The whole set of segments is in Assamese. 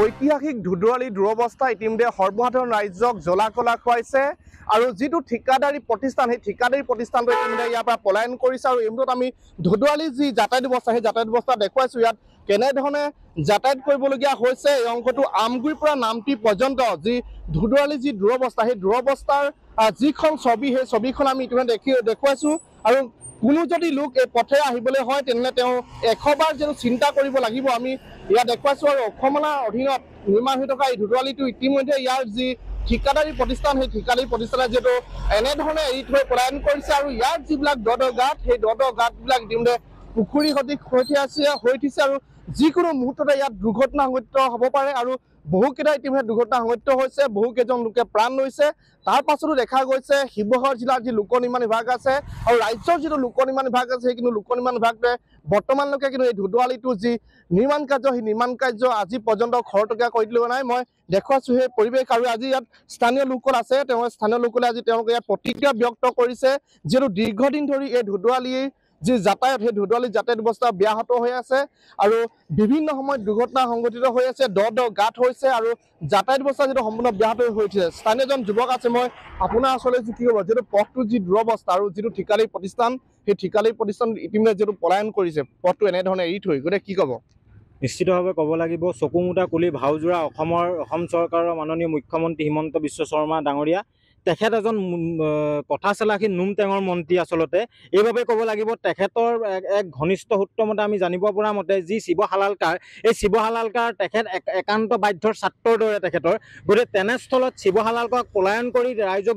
ঐতিহাসিক ধুদুৱালি দুৰৱস্থা ইতিমধ্যে সৰ্বসাধাৰণ ৰাইজক জ্বলা কলা খুৱাইছে আৰু যিটো ঠিকাদাৰী প্ৰতিষ্ঠান সেই ঠিকাদাৰী প্ৰতিষ্ঠানটো ইতিমধ্যে ইয়াৰ পৰা পলায়ন কৰিছে আৰু এইমূহত আমি ধুদুৱালি যি যাতায়ত ব্যৱস্থা সেই যাতায়াত ব্যৱস্থা দেখুৱাইছোঁ ইয়াত কেনেধৰণে যাতায়াত কৰিবলগীয়া হৈছে এই অংশটো আমগুৰিৰ পৰা নামটি পৰ্যন্ত যি ধুদুৱালী যি দুৰৱস্থা সেই দুৰৱস্থাৰ যিখন ছবি সেই ছবিখন আমি ইতিমধ্যে দেখি দেখুৱাইছোঁ আৰু কোনো যদি লোক এই পথে আহিবলৈ হয় তেনেহ'লে তেওঁ এশবাৰ যেন চিন্তা কৰিব লাগিব আমি ইয়াত দেখুৱাইছো আৰু অসমলাৰ অধীনত নিৰ্মাণ হৈ থকা এই ধুতুৱালিটো ইতিমধ্যে ইয়াৰ যি ঠিকাদাৰী প্ৰতিষ্ঠান সেই ঠিকাদাৰী প্ৰতিষ্ঠানে যিহেতু এনেধৰণে এৰি থৈ পলায়ন কৰিছে আৰু ইয়াৰ যিবিলাক দদ গাঁত সেই দদ গাঁতবিলাক ইতিমধ্যে পুখুৰী সদৃশ হৈ উঠি আছে হৈ উঠিছে আৰু যিকোনো মুহূৰ্ততে ইয়াত দুৰ্ঘটনা সংঘটিত হ'ব পাৰে আৰু বহুকেইটা ইতিমধ্যে দুৰ্ঘটনা সংঘটিত হৈছে বহুকেইজন লোকে প্ৰাণ লৈছে তাৰ পাছতো দেখা গৈছে শিৱসাগৰ জিলাৰ যি লোক নিৰ্মাণ বিভাগ আছে আৰু ৰাজ্যৰ যিটো লোক নিৰ্মাণ বিভাগ আছে সেই কিন্তু লোক নিৰ্মাণ বিভাগটোৱে বৰ্তমানলৈকে কিন্তু এই ধুদুৱালিটো যি নিৰ্মাণ কাৰ্য সেই নিৰ্মাণ কাৰ্য আজি পৰ্যন্ত খৰতকীয়া কৰি দিলেও নাই মই দেখুৱাইছোঁ সেই পৰিৱেশ আৰু আজি ইয়াত স্থানীয় লোকসকল আছে তেওঁ স্থানীয় লোকসকলে আজি তেওঁলোকে ইয়াত প্ৰতিক্ৰিয়া ব্যক্ত কৰিছে যিহেতু দীৰ্ঘদিন ধৰি এই ধুদুৱালিৰ যি যাতায়াত সেই ধুদলী যাতায়াত ব্যৱস্থা ব্যাহত হৈ আছে আৰু বিভিন্ন সময়ত দুৰ্ঘটনা সংঘটিত হৈ আছে দ দ গাঁত হৈছে আৰু যাতায়াত ব্যৱস্থা যিটো সম্পূৰ্ণ ব্যাহত হৈ উঠিছে স্থানীয়জন যুৱক আছে মই আপোনাৰ ওচৰলৈ যি কি ক'ব যিহেতু পথটো যি দুৰৱস্থা আৰু যিটো ঠিকালী প্ৰতিষ্ঠান সেই ঠিকালী প্ৰতিষ্ঠান ইতিমধ্যে যিহেতু পলায়ন কৰিছে পথটো এনেধৰণে এৰি থৈ গতিকে কি ক'ব নিশ্চিতভাৱে ক'ব লাগিব চকু চকুমুটা কুলি ভাওজোৰা অসমৰ অসম চৰকাৰৰ মাননীয় মুখ্যমন্ত্ৰী হিমন্ত বিশ্ব শৰ্মা ডাঙৰীয়া তেখেত এজন কথা চেলাখী নোম টেঙৰ মন্ত্ৰী আচলতে এইবাবে ক'ব লাগিব তেখেতৰ এক ঘনিষ্ঠ সূত্ৰমতে আমি জানিব পৰা মতে যি শিৱহালালকাৰ এই শিৱহালালকাৰ তেখেত একান্ত বাধ্যৰ ছাত্ৰৰ দৰে তেখেতৰ গতিকে তেনেস্থলত শিৱহালালকাক পলায়ন কৰি ৰাইজক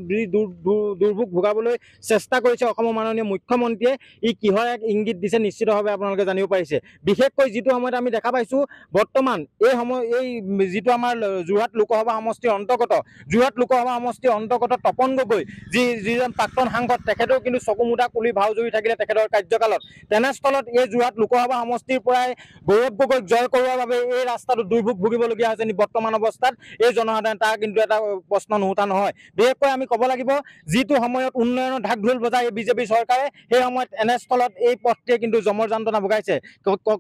দুৰ্ভোগ ভোগাবলৈ চেষ্টা কৰিছে অসমৰ মাননীয় মুখ্যমন্ত্ৰীয়ে ই কিহৰ এক ইংগিত দিছে নিশ্চিতভাৱে আপোনালোকে জানিব পাৰিছে বিশেষকৈ যিটো সময়ত আমি দেখা পাইছোঁ বৰ্তমান এই সময় এই যিটো আমাৰ যোৰহাট লোকসভা সমষ্টিৰ অন্তৰ্গত যোৰহাট লোকসভা সমষ্টিৰ অন্তৰ্গত ডক্টৰ তপন গগৈ যি যিজন প্ৰাক্তন সাংসদ তেখেতেও কিন্তু চকু মুদা কুলি ভাও জুৰি থাকিলে তেখেতৰ কাৰ্যকালত তেনেস্থলত এই যোৰহাট লোকসভা সমষ্টিৰ পৰাই গৌৰৱ গগৈক জয় কৰোৱাৰ বাবে এই ৰাস্তাটো দুৰ্ভোগ ভুগিবলগীয়া হৈছে বৰ্তমান অৱস্থাত এই জনসাধাৰণে তাৰ কিন্তু এটা প্ৰশ্ন নুসুতা নহয় বিশেষকৈ আমি ক'ব লাগিব যিটো সময়ত উন্নয়নৰ ঢাক ঢোল বজায় এই বিজেপি চৰকাৰে সেই সময়ত এনেস্থলত এই পথটোৱে কিন্তু জমৰ যন্ত্ৰণা ভোগাইছে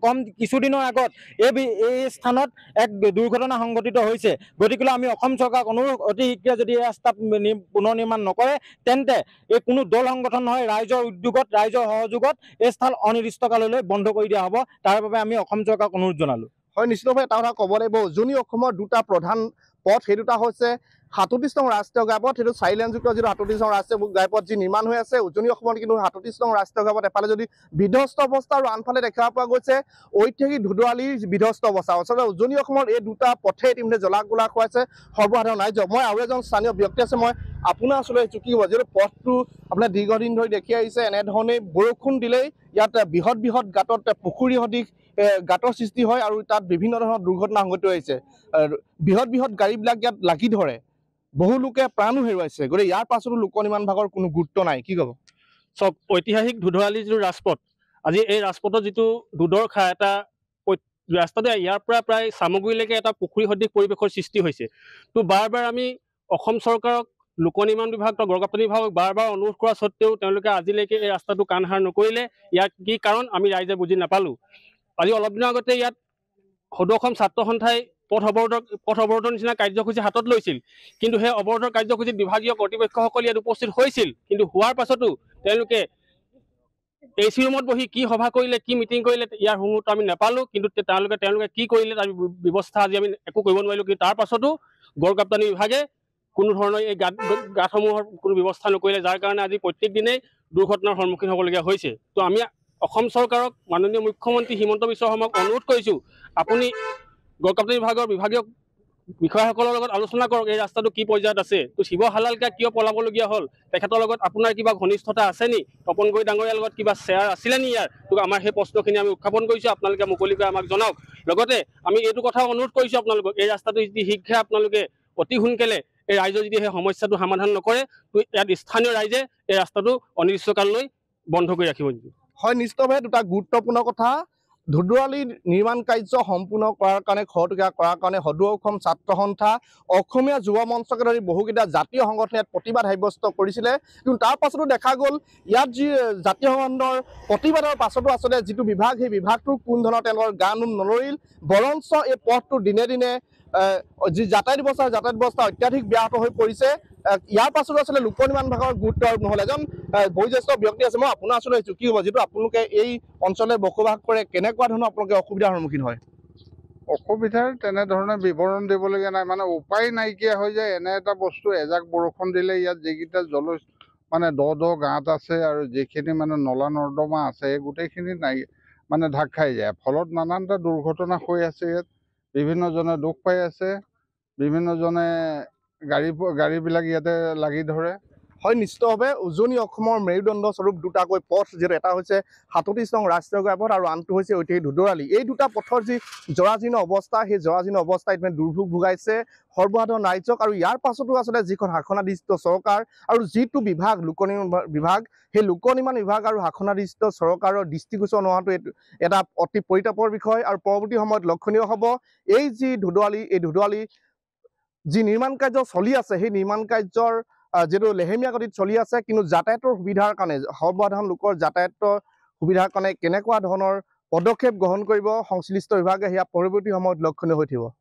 কম কিছুদিনৰ আগত এই এই স্থানত এক দুৰ্ঘটনা সংঘটিত হৈছে গতিকে আমি অসম চৰকাৰক অনুৰোধ অতি শীঘ্ৰে যদি এই ৰাস্তাত পুনৰ নিৰ্মাণ নকৰে তেন্তে এই কোনো দল সংগঠন নহয় ৰাইজৰ উদ্যোগত ৰাইজৰ সহযোগত এই স্থান অনিৰ্দিষ্ট কাললৈ বন্ধ কৰি দিয়া হ'ব তাৰ বাবে আমি অসম চৰকাৰক অনুৰোধ জনালোঁ হয় নিশ্চিতভাৱে এটা কথা ক'ব লাগিব উজনি অসমৰ দুটা প্ৰধান পথ সেই দুটা হৈছে সাতত্ৰিছ নং ৰাষ্ট্ৰীয় ঘাইপথ সেইটো চাৰি লেনযুক্ত যিটো সাতত্ৰিছ নং ৰাষ্ট্ৰীয় গাইপথ যি নিৰ্মাণ হৈ আছে উজনি অসমত কিন্তু সাতত্ৰিছ নং ৰাষ্ট্ৰীয় ঘাইপথ এফালে যদি বিধ্বস্ত অৱস্থা আৰু আনফালে দেখা পোৱা গৈছে ঐতিহাসিক ধুদুৱালীৰ বিধ্বস্ত অৱস্থা আচলতে উজনি অসমৰ এই দুটা পথে ইতিমধ্যে জ্বলাক গোলা খুৱাইছে সৰ্বসাধাৰণ ৰাইজ মই আৰু এজন স্থানীয় ব্যক্তি আছে মই আপোনাৰ চুকি হ'ব যিহেতু পথটো আপোনাৰ দীৰ্ঘদিন ধৰি দেখি আহিছে এনেধৰণেই বৰষুণ দিলেই ইয়াত বৃহৎ বৃহৎ গাঁতত পুখুৰী সদৃশ গাঁতৰ সৃষ্টি হয় আৰু তাত বিভিন্ন ধৰণৰ দুৰ্ঘটনা সংঘটিত হৈছে বৃহৎ বৃহৎ গাড়ীবিলাক ইয়াত লাগি ধৰে বহু লোকে প্ৰাণো হেৰুৱাইছে গতিকে ইয়াৰ পাছতো লোকৰ ইমান ভাগৰ কোনো গুৰুত্ব নাই কি ক'ব চব ঐতিহাসিক ধুধৰালি যিটো ৰাজপথ আজি এই ৰাজপথৰ যিটো দুধৰ খা এটা ৰাস্তাতে ইয়াৰ পৰা প্ৰায় চামগুৰিলৈকে এটা পুখুৰী সদৃশ পৰিৱেশৰ সৃষ্টি হৈছে তো বাৰ বাৰ আমি অসম চৰকাৰক লোক নিৰ্মাণ বিভাগ বা গৰকাপ্তানি বিভাগক বাৰ বাৰ অনুৰোধ কৰা স্বত্তেও তেওঁলোকে আজিলৈকে এই ৰাস্তাটো কাণহাৰ নকৰিলে ইয়াত কি কাৰণ আমি ৰাইজে বুজি নাপালো আজি অলপ দিনৰ আগতে ইয়াত সদৌ অসম ছাত্ৰ সন্থাই পথ অৱৰোধ পথ অৱৰোধৰ নিচিনা কাৰ্যসূচী হাতত লৈছিল কিন্তু সেই অৱৰোধৰ কাৰ্যসূচীত বিভাগীয় কৰ্তৃপক্ষসকল ইয়াত উপস্থিত হৈছিল কিন্তু হোৱাৰ পাছতো তেওঁলোকে এ চি ৰুমত বহি কি সভা কৰিলে কি মিটিং কৰিলে ইয়াৰ সুমুহটো আমি নেপালোঁ কিন্তু তেওঁলোকে তেওঁলোকে কি কৰিলে আমি ব্যৱস্থা আজি আমি একো কৰিব নোৱাৰিলোঁ কিন্তু তাৰ পাছতো গড় কাপ্তানি বিভাগে কোনো ধৰণৰ এই গাঁত গাঁতসমূহৰ কোনো ব্যৱস্থা নকৰিলে যাৰ কাৰণে আজি প্ৰত্যেক দিনেই দুৰ্ঘটনাৰ সন্মুখীন হ'বলগীয়া হৈছে তো আমি অসম চৰকাৰক মাননীয় মুখ্যমন্ত্ৰী হিমন্ত বিশ্ব শৰ্মাক অনুৰোধ কৰিছোঁ আপুনি গড়কাপ্তানি বিভাগৰ বিভাগীয় বিষয়াসকলৰ লগত আলোচনা কৰক এই ৰাস্তাটো কি পৰ্যায়ত আছে তো শিৱহালালকে কিয় পলাবলগীয়া হ'ল তেখেতৰ লগত আপোনাৰ কিবা ঘনিষ্ঠতা আছে নি তপন গৈ ডাঙৰীয়াৰ লগত কিবা শ্বেয়াৰ আছিলে নি ইয়াৰ তো আমাৰ সেই প্ৰশ্নখিনি আমি উত্থাপন কৰিছোঁ আপোনালোকে মুকলিকৈ আমাক জনাওক লগতে আমি এইটো কথা অনুৰোধ কৰিছোঁ আপোনালোকক এই ৰাস্তাটো যদি শীঘ্ৰে আপোনালোকে অতি সোনকালে এই ৰাইজৰ যদি সেই সমস্যাটো সমাধান নকৰে তো ইয়াত স্থানীয় ৰাইজে এই ৰাস্তাটো অনিৰ্দিষ্টকাললৈ বন্ধ কৰি ৰাখিব হয় নিশ্চিতভাৱে দুটা গুৰুত্বপূৰ্ণ কথা ধুদুৱালি নিৰ্মাণ কাৰ্য সম্পূৰ্ণ কৰাৰ কাৰণে খৰতকীয়া কৰাৰ কাৰণে সদৌ অসম ছাত্ৰ সন্থা অসমীয়া যুৱ মঞ্চকে ধৰি বহুকেইটা জাতীয় সংগঠনে ইয়াত প্ৰতিবাদ সাব্যস্ত কৰিছিলে কিন্তু তাৰ পাছতো দেখা গ'ল ইয়াত যি জাতীয় সংগঠনৰ প্ৰতিবাদৰ পাছতো আচলতে যিটো বিভাগ সেই বিভাগটো কোন ধৰণৰ তেওঁলোকৰ গান নলৰিল বৰঞ্চ এই পথটো দিনে দিনে যি যাতায়াত ব্যৱস্থা যাতায়াত ব্যৱস্থা অত্যাধিক ব্যাহত হৈ পৰিছে ইয়াৰ পাছতো আচলতে লোকনিৰ্মাণ ভাগৰ গুৰুত্ব আৰোপ নহ'লে এজন বয়োজ্যেষ্ঠ ব্যক্তি আছে মই আপোনাৰ ওচৰলৈ আহিছোঁ কি হ'ব যিটো আপোনালোকে এই অঞ্চললৈ বসবাস কৰে কেনেকুৱা ধৰণৰ আপোনালোকে অসুবিধাৰ সন্মুখীন হয় অসুবিধাৰ তেনেধৰণে বিৱৰণ দিবলগীয়া নাই মানে উপায় নাইকিয়া হৈ যায় এনে এটা বস্তু এজাক বৰষুণ দিলে ইয়াত যিকেইটা জল মানে দ দ গাঁত আছে আৰু যিখিনি মানে নলা নৰ্দমা আছে এই গোটেইখিনি নাই মানে ঢাক খাই যায় ফলত নানানটা দুৰ্ঘটনা হৈ আছে ইয়াত বিভিন্নজনে দুখ পাই আছে বিভিন্নজনে গাড়ী গাড়ীবিলাক ইয়াতে লাগি ধৰে হয় নিশ্চিতভাৱে উজনি অসমৰ মেৰুদণ্ড স্বৰূপ দুটাকৈ পথ যিহেতু এটা হৈছে সাতত্ৰিছ নং ৰাষ্ট্ৰীয় ঘাইপথ আৰু আনটো হৈছে ঐতিহাসিক দুদৰালি এই দুটা পথৰ যি জৰাজীৰ্ণ অৱস্থা সেই জৰাজীৰ্ণ অৱস্থা ইতিমধ্যে দুৰ্ভোগ ভোগাইছে সৰ্বসাধাৰণ ৰাইজক আৰু ইয়াৰ পাছতো আচলতে যিখন শাসনাধিষ্ট চৰকাৰ আৰু যিটো বিভাগ লোক নিৰ্মাণ বিভাগ সেই লোক নিৰ্মাণ বিভাগ আৰু শাসনাধিষ্ট চৰকাৰৰ দৃষ্টিগোচৰ নোহোৱাটো এটা অতি পৰিতাপৰ বিষয় আৰু পৰৱৰ্তী সময়ত লক্ষণীয় হ'ব এই যি ধুদোৱালি এই ধুদোৱালি যি নিৰ্মাণ কাৰ্য চলি আছে সেই নিৰ্মাণ কাৰ্যৰ যিহেতু লেহেমীয়া গতিত চলি আছে কিন্তু যাতায়াতৰ সুবিধাৰ কাৰণে সৰ্বসাধাৰণ লোকৰ যাতায়াতৰ সুবিধাৰ কাৰণে কেনেকুৱা ধৰণৰ পদক্ষেপ গ্ৰহণ কৰিব সংশ্লিষ্ট বিভাগে সেয়া পৰৱৰ্তী সময়ত লক্ষণীয় হৈ উঠিব